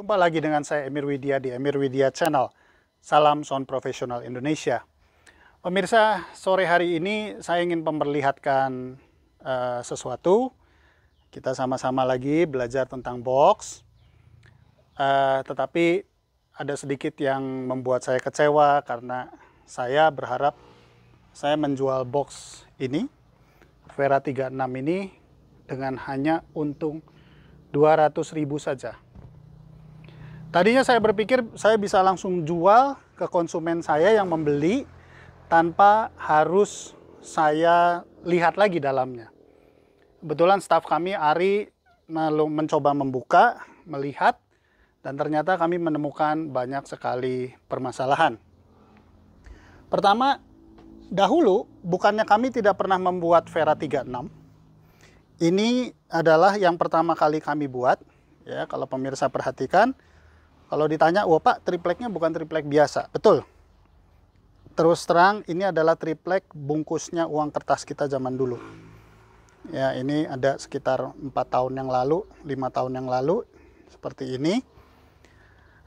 Jumpa lagi dengan saya Emir Widya di Emir Widya Channel. Salam Sound Profesional Indonesia. Pemirsa, sore hari ini saya ingin memperlihatkan uh, sesuatu. Kita sama-sama lagi belajar tentang box. Uh, tetapi ada sedikit yang membuat saya kecewa karena saya berharap saya menjual box ini, Vera 36 ini dengan hanya untung 200.000 saja Tadinya saya berpikir saya bisa langsung jual ke konsumen saya yang membeli tanpa harus saya lihat lagi dalamnya. Kebetulan staf kami Ari mencoba membuka, melihat, dan ternyata kami menemukan banyak sekali permasalahan. Pertama, dahulu bukannya kami tidak pernah membuat Vera 36. Ini adalah yang pertama kali kami buat. Ya, kalau pemirsa perhatikan, kalau ditanya, wah pak tripleknya bukan triplek biasa. Betul. Terus terang ini adalah triplek bungkusnya uang kertas kita zaman dulu. Ya ini ada sekitar 4 tahun yang lalu, 5 tahun yang lalu seperti ini.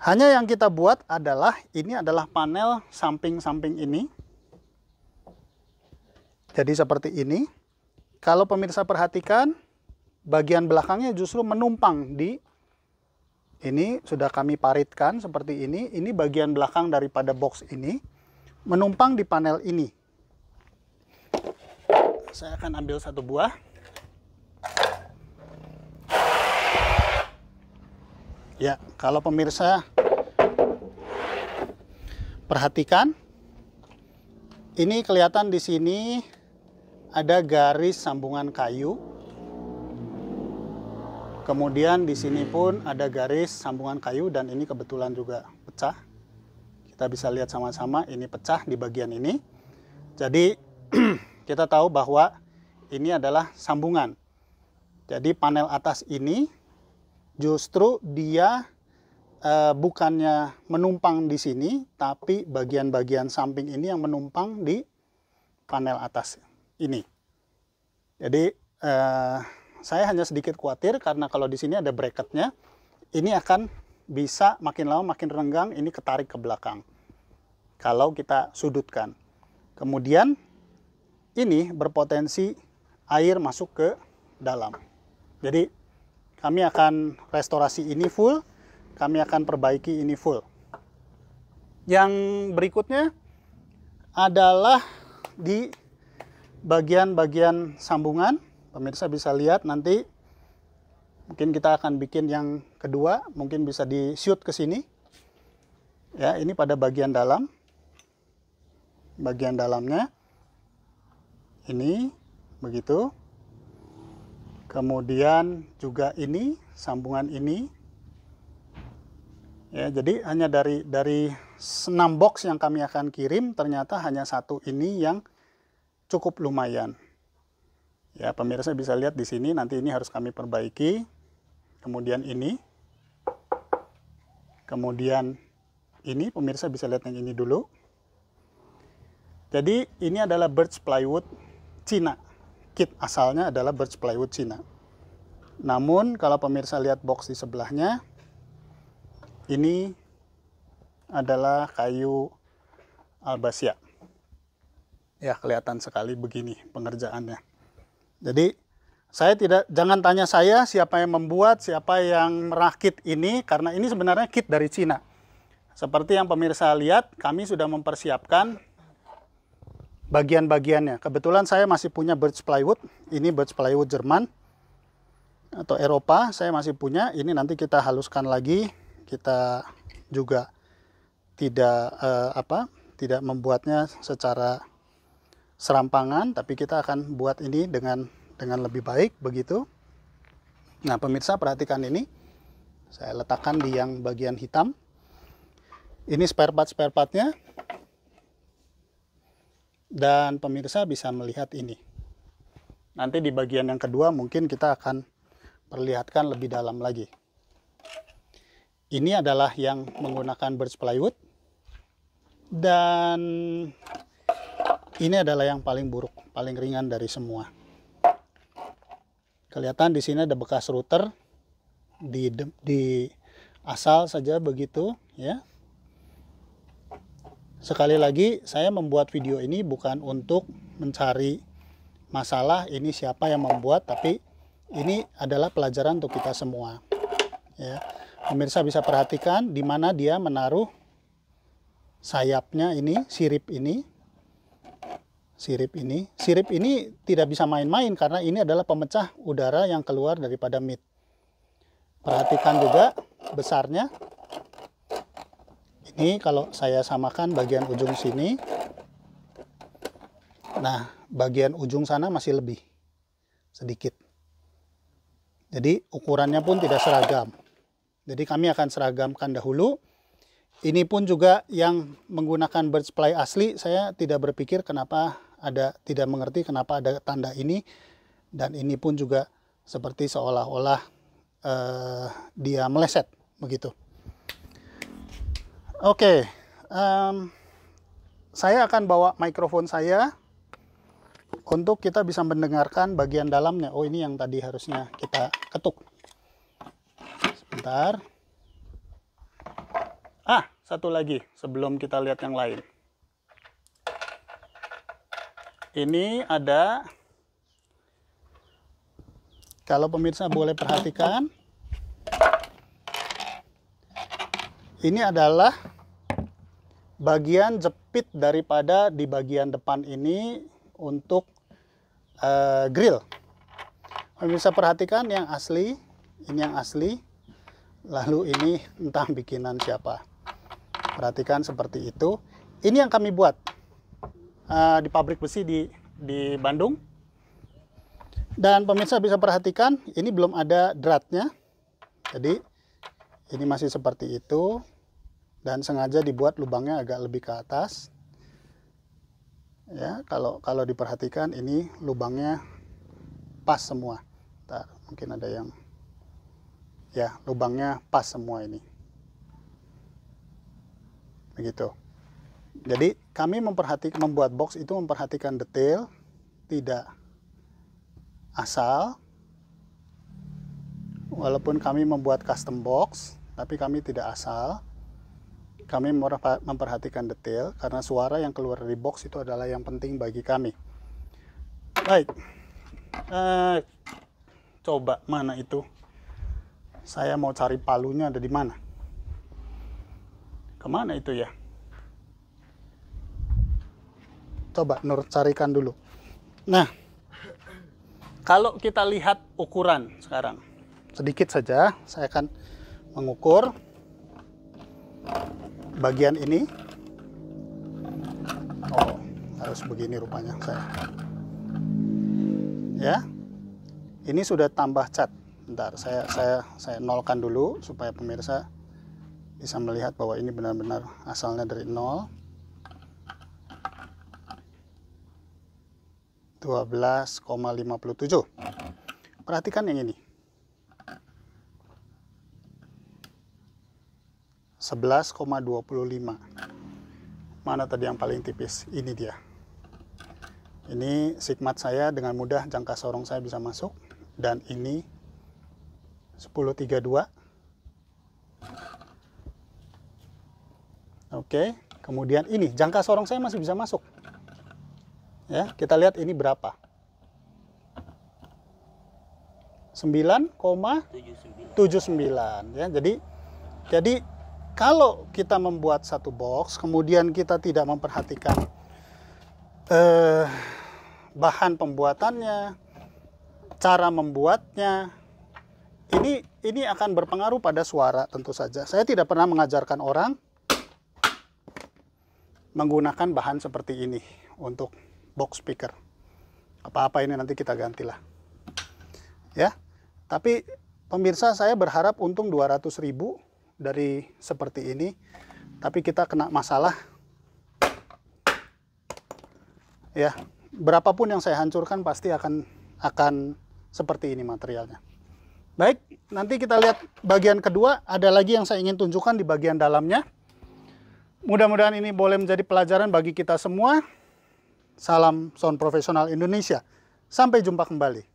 Hanya yang kita buat adalah ini adalah panel samping-samping ini. Jadi seperti ini. Kalau pemirsa perhatikan, bagian belakangnya justru menumpang di ini sudah kami paritkan seperti ini. Ini bagian belakang daripada box ini menumpang di panel ini. Saya akan ambil satu buah. Ya, kalau pemirsa perhatikan ini kelihatan di sini ada garis sambungan kayu Kemudian di sini pun ada garis sambungan kayu dan ini kebetulan juga pecah. Kita bisa lihat sama-sama ini pecah di bagian ini. Jadi kita tahu bahwa ini adalah sambungan. Jadi panel atas ini justru dia e, bukannya menumpang di sini, tapi bagian-bagian samping ini yang menumpang di panel atas ini. Jadi E, saya hanya sedikit khawatir karena kalau di sini ada bracketnya, ini akan bisa makin lama makin renggang, ini ketarik ke belakang. Kalau kita sudutkan. Kemudian ini berpotensi air masuk ke dalam. Jadi kami akan restorasi ini full, kami akan perbaiki ini full. Yang berikutnya adalah di bagian-bagian sambungan pemirsa bisa lihat nanti mungkin kita akan bikin yang kedua mungkin bisa di shoot ke sini ya ini pada bagian dalam bagian dalamnya ini begitu kemudian juga ini sambungan ini ya jadi hanya dari dari 6 box yang kami akan kirim ternyata hanya satu ini yang cukup lumayan Ya, pemirsa bisa lihat di sini nanti ini harus kami perbaiki. Kemudian ini. Kemudian ini pemirsa bisa lihat yang ini dulu. Jadi ini adalah birch plywood Cina. Kit asalnya adalah birch plywood Cina. Namun kalau pemirsa lihat box di sebelahnya, ini adalah kayu albasia. Ya kelihatan sekali begini pengerjaannya. Jadi saya tidak jangan tanya saya siapa yang membuat, siapa yang merakit ini karena ini sebenarnya kit dari Cina. Seperti yang pemirsa lihat, kami sudah mempersiapkan bagian-bagiannya. Kebetulan saya masih punya birch plywood, ini birch plywood Jerman atau Eropa, saya masih punya. Ini nanti kita haluskan lagi, kita juga tidak eh, apa? tidak membuatnya secara serampangan tapi kita akan buat ini dengan dengan lebih baik begitu nah pemirsa perhatikan ini saya letakkan di yang bagian hitam ini spare part spare partnya dan pemirsa bisa melihat ini nanti di bagian yang kedua mungkin kita akan perlihatkan lebih dalam lagi ini adalah yang menggunakan birch plywood dan ini adalah yang paling buruk, paling ringan dari semua. Kelihatan di sini ada bekas router di di asal saja begitu ya. Sekali lagi saya membuat video ini bukan untuk mencari masalah ini siapa yang membuat tapi ini adalah pelajaran untuk kita semua. Ya. Pemirsa bisa perhatikan di mana dia menaruh sayapnya ini, sirip ini sirip ini. Sirip ini tidak bisa main-main karena ini adalah pemecah udara yang keluar daripada mit. Perhatikan juga besarnya. Ini kalau saya samakan bagian ujung sini. Nah, bagian ujung sana masih lebih sedikit. Jadi ukurannya pun tidak seragam. Jadi kami akan seragamkan dahulu. Ini pun juga yang menggunakan bird supply asli, saya tidak berpikir kenapa ada tidak mengerti kenapa ada tanda ini dan ini pun juga seperti seolah-olah uh, dia meleset begitu. Oke, okay, um, saya akan bawa mikrofon saya untuk kita bisa mendengarkan bagian dalamnya. Oh ini yang tadi harusnya kita ketuk. Sebentar. Ah, satu lagi sebelum kita lihat yang lain ini ada kalau pemirsa boleh perhatikan ini adalah bagian jepit daripada di bagian depan ini untuk uh, grill pemirsa perhatikan yang asli ini yang asli lalu ini entah bikinan siapa perhatikan seperti itu ini yang kami buat Eh, di pabrik besi di di Bandung. Dan pemirsa bisa perhatikan ini belum ada dratnya. Jadi ini masih seperti itu dan sengaja dibuat lubangnya agak lebih ke atas. Ya, kalau kalau diperhatikan ini lubangnya pas semua. Bentar, mungkin ada yang ya, lubangnya pas semua ini. Begitu. Jadi kami memperhatikan membuat box itu memperhatikan detail, tidak asal. Walaupun kami membuat custom box, tapi kami tidak asal. Kami memperhatikan detail karena suara yang keluar dari box itu adalah yang penting bagi kami. Baik, eh, coba mana itu? Saya mau cari palunya ada di mana? Kemana itu ya? coba Nur carikan dulu. Nah, kalau kita lihat ukuran sekarang, sedikit saja saya akan mengukur bagian ini. Oh, harus begini rupanya saya. Ya. Ini sudah tambah cat. Bentar, saya saya saya nolkan dulu supaya pemirsa bisa melihat bahwa ini benar-benar asalnya dari nol. 12,57 perhatikan yang ini 11,25 mana tadi yang paling tipis ini dia ini sigmat saya dengan mudah jangka sorong saya bisa masuk dan ini 1032 oke kemudian ini jangka sorong saya masih bisa masuk ya kita lihat ini berapa 9,79 ya jadi jadi kalau kita membuat satu box kemudian kita tidak memperhatikan eh, bahan pembuatannya cara membuatnya ini ini akan berpengaruh pada suara tentu saja saya tidak pernah mengajarkan orang menggunakan bahan seperti ini untuk box speaker apa-apa ini nanti kita gantilah ya tapi pemirsa saya berharap untung 200 ribu dari seperti ini tapi kita kena masalah ya berapapun yang saya hancurkan pasti akan akan seperti ini materialnya baik nanti kita lihat bagian kedua ada lagi yang saya ingin tunjukkan di bagian dalamnya mudah-mudahan ini boleh menjadi pelajaran bagi kita semua Salam Sound Profesional Indonesia. Sampai jumpa kembali.